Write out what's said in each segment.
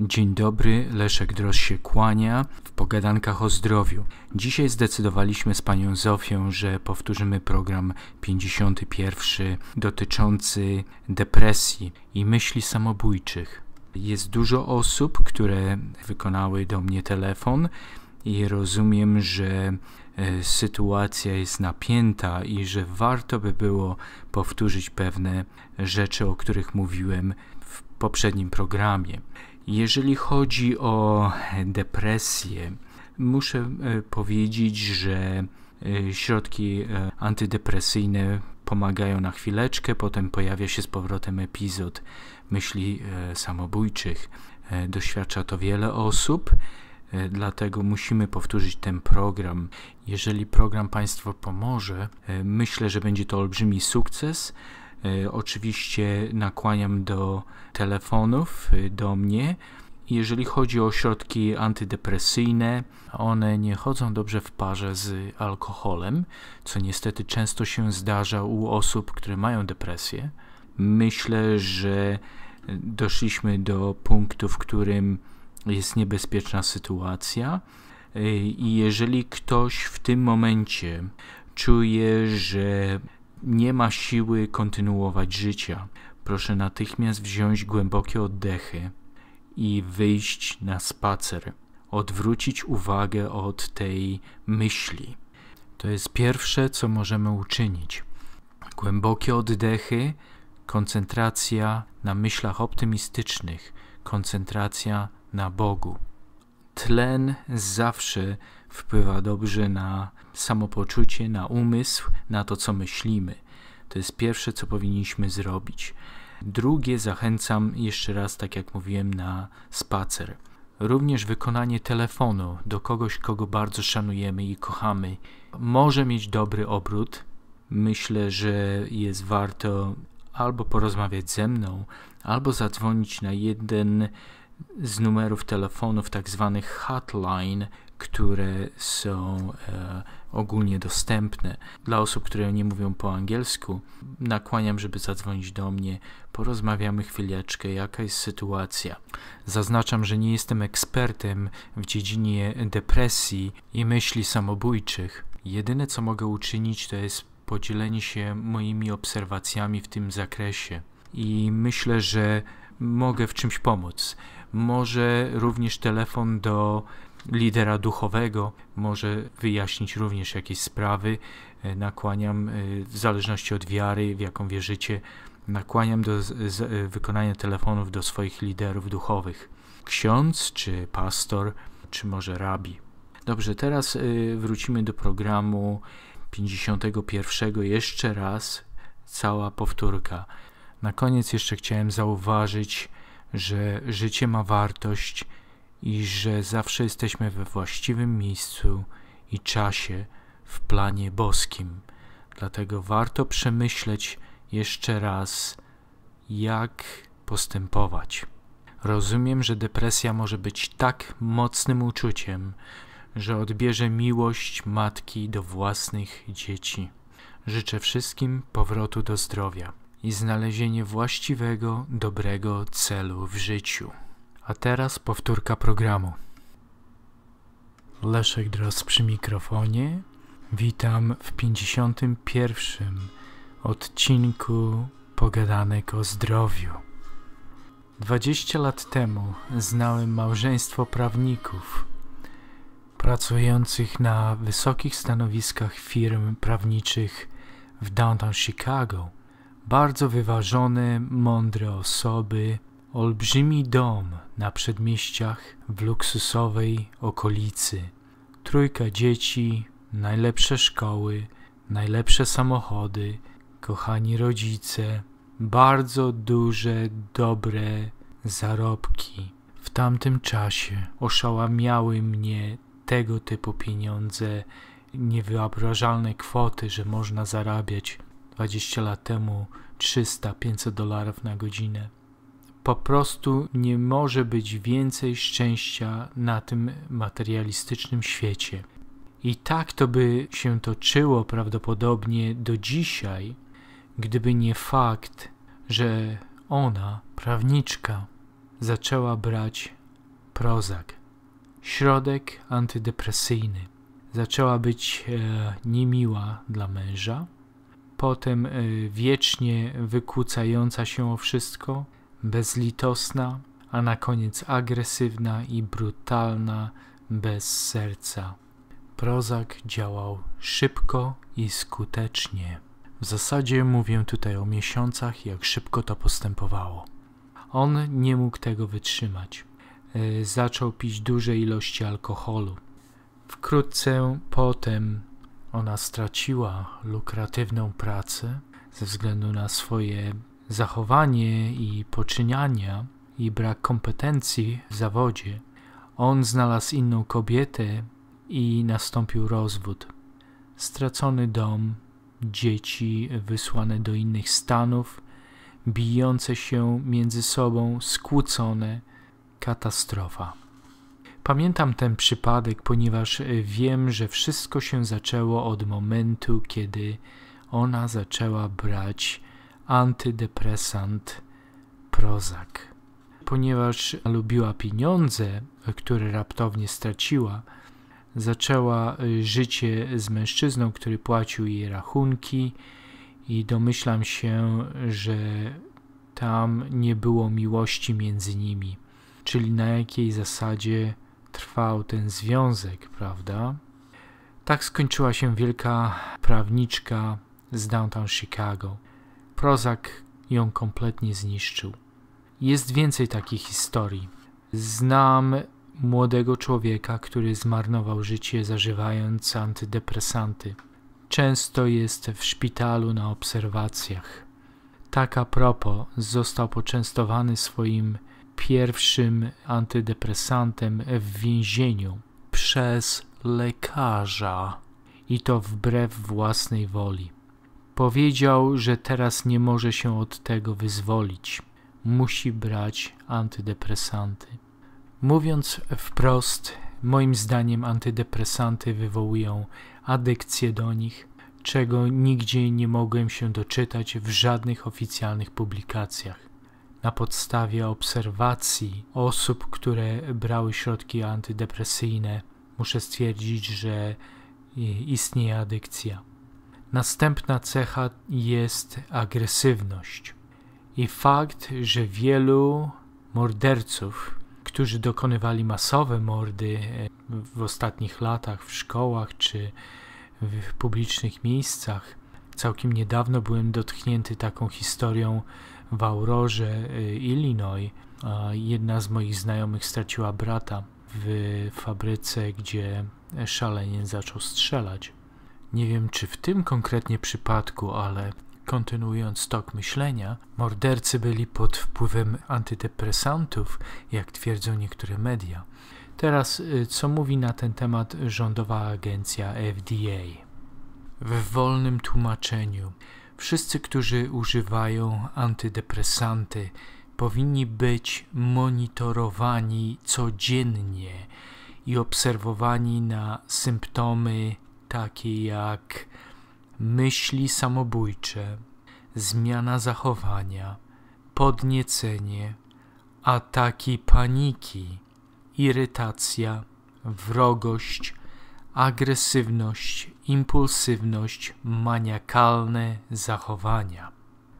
Dzień dobry, Leszek Droz się kłania w pogadankach o zdrowiu. Dzisiaj zdecydowaliśmy z panią Zofią, że powtórzymy program 51 dotyczący depresji i myśli samobójczych. Jest dużo osób, które wykonały do mnie telefon i rozumiem, że e, sytuacja jest napięta i że warto by było powtórzyć pewne rzeczy, o których mówiłem w poprzednim programie. Jeżeli chodzi o depresję, muszę e, powiedzieć, że e, środki e, antydepresyjne pomagają na chwileczkę, potem pojawia się z powrotem epizod myśli samobójczych. Doświadcza to wiele osób, dlatego musimy powtórzyć ten program. Jeżeli program Państwu pomoże, myślę, że będzie to olbrzymi sukces. E, oczywiście nakłaniam do telefonów e, do mnie. Jeżeli chodzi o środki antydepresyjne, one nie chodzą dobrze w parze z alkoholem, co niestety często się zdarza u osób, które mają depresję. Myślę, że doszliśmy do punktu, w którym jest niebezpieczna sytuacja. E, I jeżeli ktoś w tym momencie czuje, że nie ma siły kontynuować życia. Proszę natychmiast wziąć głębokie oddechy i wyjść na spacer, odwrócić uwagę od tej myśli. To jest pierwsze, co możemy uczynić. Głębokie oddechy, koncentracja na myślach optymistycznych, koncentracja na Bogu tlen zawsze wpływa dobrze na samopoczucie, na umysł, na to, co myślimy. To jest pierwsze, co powinniśmy zrobić. Drugie, zachęcam jeszcze raz, tak jak mówiłem, na spacer. Również wykonanie telefonu do kogoś, kogo bardzo szanujemy i kochamy, może mieć dobry obrót. Myślę, że jest warto albo porozmawiać ze mną, albo zadzwonić na jeden z numerów telefonów tak zwanych hotline, które są e, ogólnie dostępne. Dla osób, które nie mówią po angielsku, nakłaniam, żeby zadzwonić do mnie, porozmawiamy chwileczkę, jaka jest sytuacja. Zaznaczam, że nie jestem ekspertem w dziedzinie depresji i myśli samobójczych. Jedyne, co mogę uczynić, to jest podzielenie się moimi obserwacjami w tym zakresie. I myślę, że mogę w czymś pomóc może również telefon do lidera duchowego może wyjaśnić również jakieś sprawy. E, nakłaniam, e, w zależności od wiary, w jaką wierzycie, nakłaniam do e, wykonania telefonów do swoich liderów duchowych. Ksiądz, czy pastor, czy może rabi. Dobrze, teraz wrócimy do programu 51 jeszcze raz, cała powtórka. Na koniec jeszcze chciałem zauważyć, że życie ma wartość i że zawsze jesteśmy we właściwym miejscu i czasie w planie boskim. Dlatego warto przemyśleć jeszcze raz, jak postępować. Rozumiem, że depresja może być tak mocnym uczuciem, że odbierze miłość matki do własnych dzieci. Życzę wszystkim powrotu do zdrowia i znalezienie właściwego, dobrego celu w życiu. A teraz powtórka programu. Leszek Dros przy mikrofonie. Witam w 51 odcinku Pogadanek o zdrowiu. 20 lat temu znałem małżeństwo prawników pracujących na wysokich stanowiskach firm prawniczych w downtown Chicago – bardzo wyważone, mądre osoby, olbrzymi dom na przedmieściach w luksusowej okolicy, trójka dzieci, najlepsze szkoły, najlepsze samochody, kochani rodzice, bardzo duże, dobre zarobki. W tamtym czasie oszałamiały mnie tego typu pieniądze, niewyobrażalne kwoty, że można zarabiać 20 lat temu 300-500 dolarów na godzinę. Po prostu nie może być więcej szczęścia na tym materialistycznym świecie. I tak to by się toczyło prawdopodobnie do dzisiaj, gdyby nie fakt, że ona, prawniczka, zaczęła brać prozak, środek antydepresyjny. Zaczęła być e, niemiła dla męża, potem y, wiecznie wykłócająca się o wszystko, bezlitosna, a na koniec agresywna i brutalna, bez serca. Prozak działał szybko i skutecznie. W zasadzie mówię tutaj o miesiącach, jak szybko to postępowało. On nie mógł tego wytrzymać. Y, zaczął pić duże ilości alkoholu. Wkrótce potem ona straciła lukratywną pracę ze względu na swoje zachowanie i poczyniania i brak kompetencji w zawodzie. On znalazł inną kobietę i nastąpił rozwód. Stracony dom, dzieci wysłane do innych stanów, bijące się między sobą, skłócone, katastrofa. Pamiętam ten przypadek, ponieważ e, wiem, że wszystko się zaczęło od momentu, kiedy ona zaczęła brać antydepresant Prozac. Ponieważ lubiła pieniądze, które raptownie straciła, zaczęła e, życie z mężczyzną, który płacił jej rachunki i domyślam się, że tam nie było miłości między nimi. Czyli na jakiej zasadzie trwał ten związek, prawda? Tak skończyła się wielka prawniczka z downtown Chicago. Prozak ją kompletnie zniszczył. Jest więcej takich historii. Znam młodego człowieka, który zmarnował życie zażywając antydepresanty. Często jest w szpitalu na obserwacjach. Tak a propos, został poczęstowany swoim pierwszym antydepresantem w więzieniu przez lekarza i to wbrew własnej woli. Powiedział, że teraz nie może się od tego wyzwolić. Musi brać antydepresanty. Mówiąc wprost, moim zdaniem antydepresanty wywołują adykcję do nich, czego nigdzie nie mogłem się doczytać w żadnych oficjalnych publikacjach na podstawie obserwacji osób, które brały środki antydepresyjne, muszę stwierdzić, że istnieje adykcja. Następna cecha jest agresywność. I fakt, że wielu morderców, którzy dokonywali masowe mordy e, w ostatnich latach w szkołach czy w publicznych miejscach, Całkiem niedawno byłem dotknięty taką historią w Aurorze, y, Illinois. Jedna z moich znajomych straciła brata w fabryce, gdzie szaleniec zaczął strzelać. Nie wiem, czy w tym konkretnie przypadku, ale kontynuując tok myślenia, mordercy byli pod wpływem antydepresantów, jak twierdzą niektóre media. Teraz, y, co mówi na ten temat rządowa agencja FDA? w wolnym tłumaczeniu. Wszyscy, którzy używają antydepresanty, powinni być monitorowani codziennie i obserwowani na symptomy takie jak myśli samobójcze, zmiana zachowania, podniecenie, ataki paniki, irytacja, wrogość, agresywność impulsywność, maniakalne zachowania.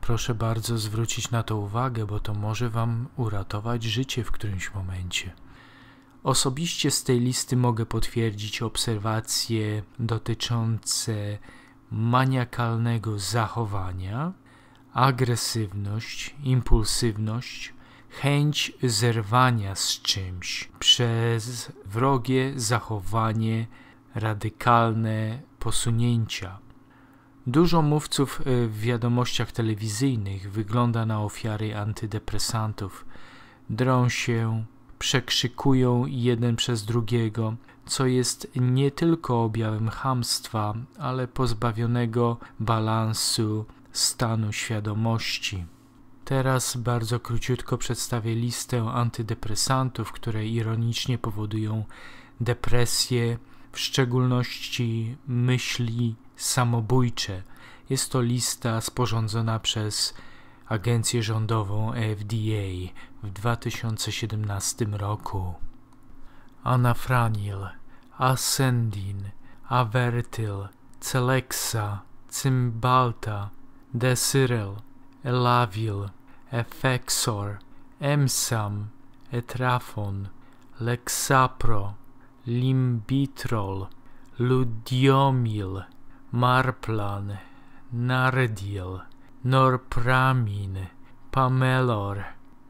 Proszę bardzo zwrócić na to uwagę, bo to może Wam uratować życie w którymś momencie. Osobiście z tej listy mogę potwierdzić obserwacje dotyczące maniakalnego zachowania, agresywność, impulsywność, chęć zerwania z czymś przez wrogie zachowanie, radykalne posunięcia. Dużo mówców y, w wiadomościach telewizyjnych wygląda na ofiary antydepresantów. Drą się, przekrzykują jeden przez drugiego, co jest nie tylko objawem hamstwa, ale pozbawionego balansu stanu świadomości. Teraz bardzo króciutko przedstawię listę antydepresantów, które ironicznie powodują depresję w szczególności myśli samobójcze. Jest to lista sporządzona przez agencję rządową FDA w 2017 roku. Anafranil, Ascendin, Avertil, Celexa, Cymbalta, Desyrel, Elavil, Effexor, Emsam, Etrafon, Lexapro, Limbitrol, Ludiomil, Marplan, Nardil, Norpramin, Pamelor,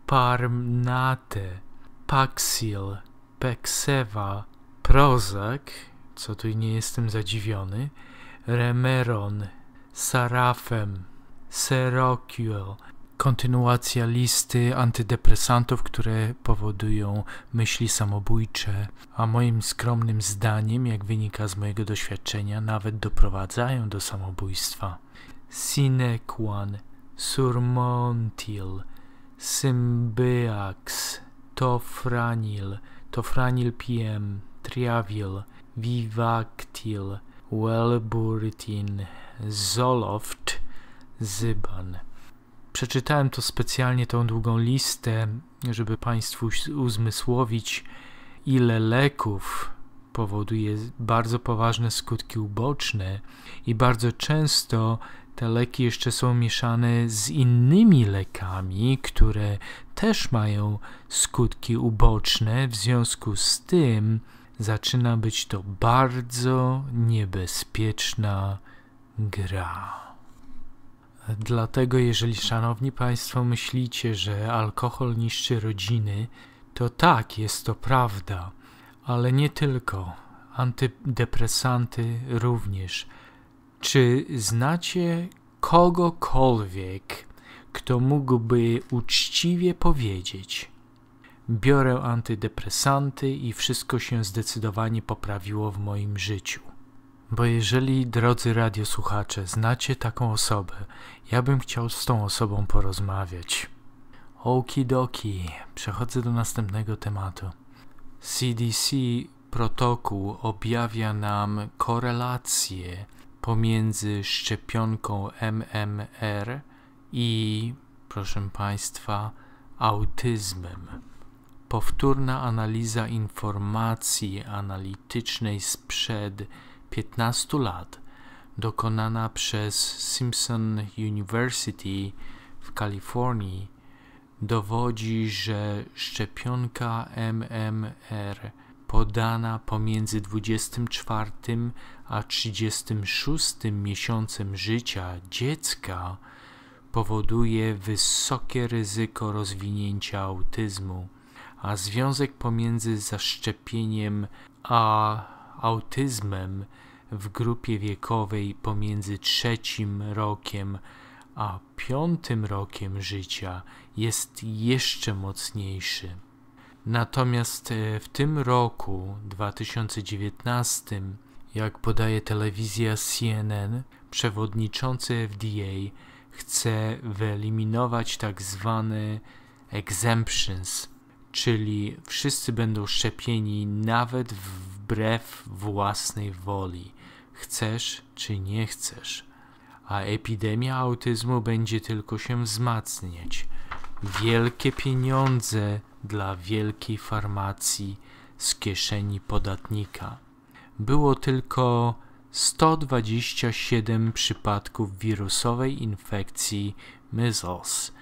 Parmnate, Paxil, Peksewa, Prozac. co tu nie jestem zadziwiony, Remeron, Sarafem, Serokiel kontynuacja listy antydepresantów, które powodują myśli samobójcze, a moim skromnym zdaniem, jak wynika z mojego doświadczenia, nawet doprowadzają do samobójstwa. Sine qua surmontil, symbiax, tofranil, tofranil piem, triavil, vivactil, welburitin, zoloft, zyban. Przeczytałem to specjalnie, tą długą listę, żeby Państwu uzmysłowić, ile leków powoduje bardzo poważne skutki uboczne i bardzo często te leki jeszcze są mieszane z innymi lekami, które też mają skutki uboczne. W związku z tym zaczyna być to bardzo niebezpieczna gra. Dlatego, jeżeli szanowni Państwo myślicie, że alkohol niszczy rodziny, to tak, jest to prawda, ale nie tylko. Antydepresanty również. Czy znacie kogokolwiek, kto mógłby uczciwie powiedzieć: Biorę antydepresanty i wszystko się zdecydowanie poprawiło w moim życiu? Bo jeżeli, drodzy radiosłuchacze, znacie taką osobę, ja bym chciał z tą osobą porozmawiać. Okidoki, przechodzę do następnego tematu. CDC protokół objawia nam korelację pomiędzy szczepionką MMR i, proszę Państwa, autyzmem. Powtórna analiza informacji analitycznej sprzed 15 lat, dokonana przez Simpson University w Kalifornii, dowodzi, że szczepionka MMR podana pomiędzy 24 a 36 miesiącem życia dziecka powoduje wysokie ryzyko rozwinięcia autyzmu, a związek pomiędzy zaszczepieniem a autyzmem w grupie wiekowej pomiędzy trzecim rokiem a piątym rokiem życia jest jeszcze mocniejszy. Natomiast e, w tym roku 2019, jak podaje telewizja CNN, przewodniczący FDA chce wyeliminować tak zwane exemptions, czyli wszyscy będą szczepieni nawet w wbrew własnej woli, chcesz czy nie chcesz. A epidemia autyzmu będzie tylko się wzmacniać. Wielkie pieniądze dla wielkiej farmacji z kieszeni podatnika. Było tylko 127 przypadków wirusowej infekcji measles,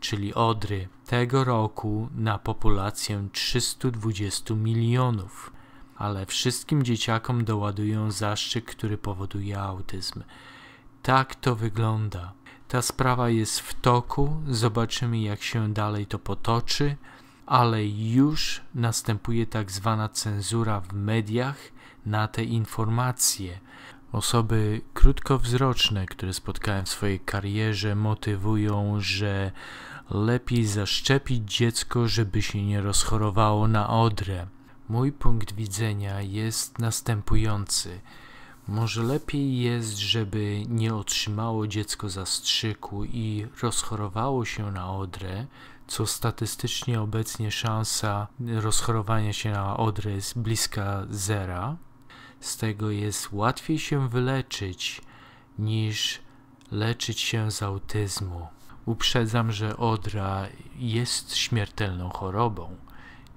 czyli odry, tego roku na populację 320 milionów ale wszystkim dzieciakom doładują zaszczyt, który powoduje autyzm. Tak to wygląda. Ta sprawa jest w toku, zobaczymy jak się dalej to potoczy, ale już następuje tak zwana cenzura w mediach na te informacje. Osoby krótkowzroczne, które spotkałem w swojej karierze, motywują, że lepiej zaszczepić dziecko, żeby się nie rozchorowało na odrę. Mój punkt widzenia jest następujący. Może lepiej jest, żeby nie otrzymało dziecko zastrzyku i rozchorowało się na odrę, co statystycznie obecnie szansa rozchorowania się na odrę jest bliska zera. Z tego jest łatwiej się wyleczyć niż leczyć się z autyzmu. Uprzedzam, że odra jest śmiertelną chorobą.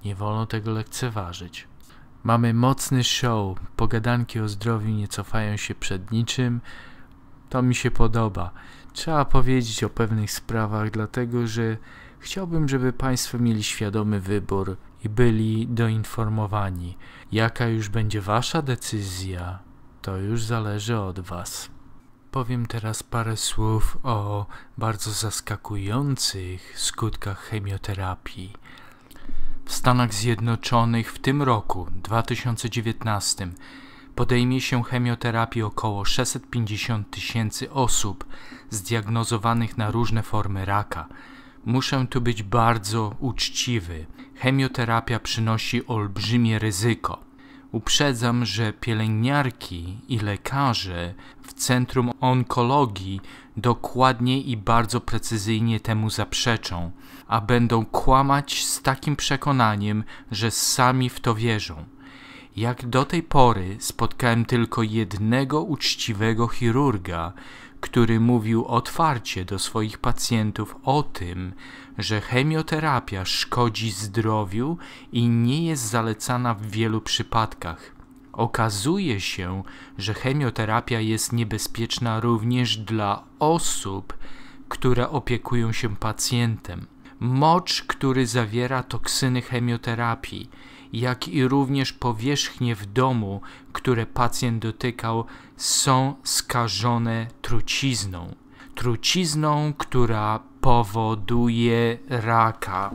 Nie wolno tego lekceważyć. Mamy mocny show, pogadanki o zdrowiu nie cofają się przed niczym. To mi się podoba. Trzeba powiedzieć o pewnych sprawach, dlatego że chciałbym, żeby Państwo mieli świadomy wybór i byli doinformowani. Jaka już będzie Wasza decyzja, to już zależy od Was. Powiem teraz parę słów o bardzo zaskakujących skutkach chemioterapii w Stanach Zjednoczonych w tym roku 2019 podejmie się chemioterapii około 650 tysięcy osób zdiagnozowanych na różne formy raka. Muszę tu być bardzo uczciwy. Chemioterapia przynosi olbrzymie ryzyko. Uprzedzam, że pielęgniarki i lekarze w Centrum Onkologii dokładnie i bardzo precyzyjnie temu zaprzeczą, a będą kłamać z takim przekonaniem, że sami w to wierzą. Jak do tej pory spotkałem tylko jednego uczciwego chirurga, który mówił otwarcie do swoich pacjentów o tym, że chemioterapia szkodzi zdrowiu i nie jest zalecana w wielu przypadkach. Okazuje się, że chemioterapia jest niebezpieczna również dla osób, które opiekują się pacjentem. Mocz, który zawiera toksyny chemioterapii, jak i również powierzchnie w domu, które pacjent dotykał, są skażone trucizną. Trucizną, która powoduje raka.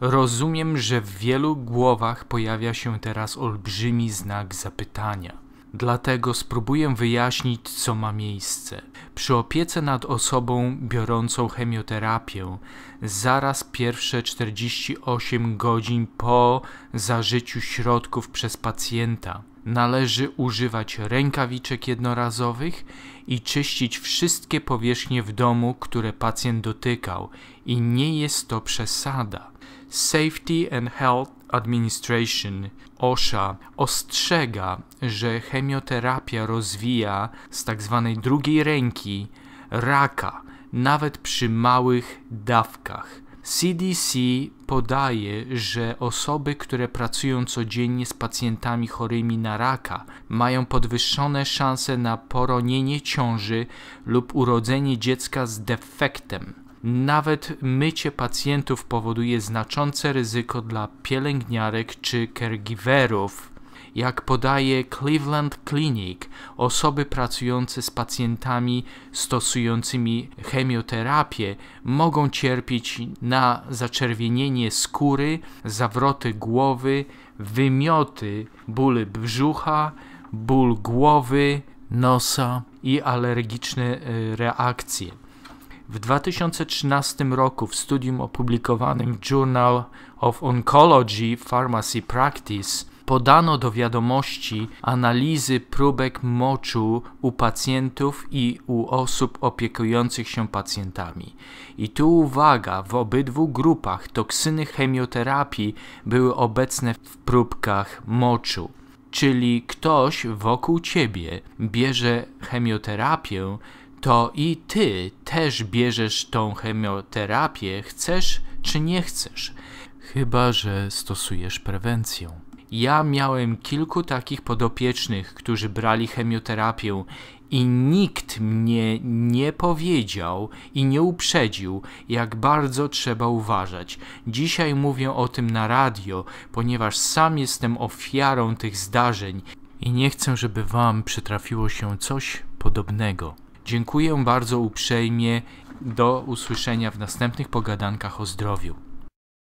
Rozumiem, że w wielu głowach pojawia się teraz olbrzymi znak zapytania. Dlatego spróbuję wyjaśnić, co ma miejsce. Przy opiece nad osobą biorącą chemioterapię, zaraz pierwsze 48 godzin po zażyciu środków przez pacjenta, należy używać rękawiczek jednorazowych i czyścić wszystkie powierzchnie w domu, które pacjent dotykał, i nie jest to przesada. Safety and Health Administration OSHA ostrzega, że chemioterapia rozwija z tzw. Tak drugiej ręki raka, nawet przy małych dawkach. CDC podaje, że osoby, które pracują codziennie z pacjentami chorymi na raka, mają podwyższone szanse na poronienie ciąży lub urodzenie dziecka z defektem. Nawet mycie pacjentów powoduje znaczące ryzyko dla pielęgniarek czy caregiverów. Jak podaje Cleveland Clinic, osoby pracujące z pacjentami stosującymi chemioterapię mogą cierpieć na zaczerwienienie skóry, zawroty głowy, wymioty, bóle brzucha, ból głowy, nosa i alergiczne e, reakcje. W 2013 roku w studium opublikowanym Journal of Oncology Pharmacy Practice podano do wiadomości analizy próbek moczu u pacjentów i u osób opiekujących się pacjentami. I tu uwaga, w obydwu grupach toksyny chemioterapii były obecne w próbkach moczu. Czyli ktoś wokół ciebie bierze chemioterapię, to i ty też bierzesz tą chemioterapię, chcesz czy nie chcesz, chyba że stosujesz prewencję. Ja miałem kilku takich podopiecznych, którzy brali chemioterapię i nikt mnie nie powiedział i nie uprzedził, jak bardzo trzeba uważać. Dzisiaj mówię o tym na radio, ponieważ sam jestem ofiarą tych zdarzeń i nie chcę, żeby wam przytrafiło się coś podobnego. Dziękuję bardzo uprzejmie. Do usłyszenia w następnych pogadankach o zdrowiu.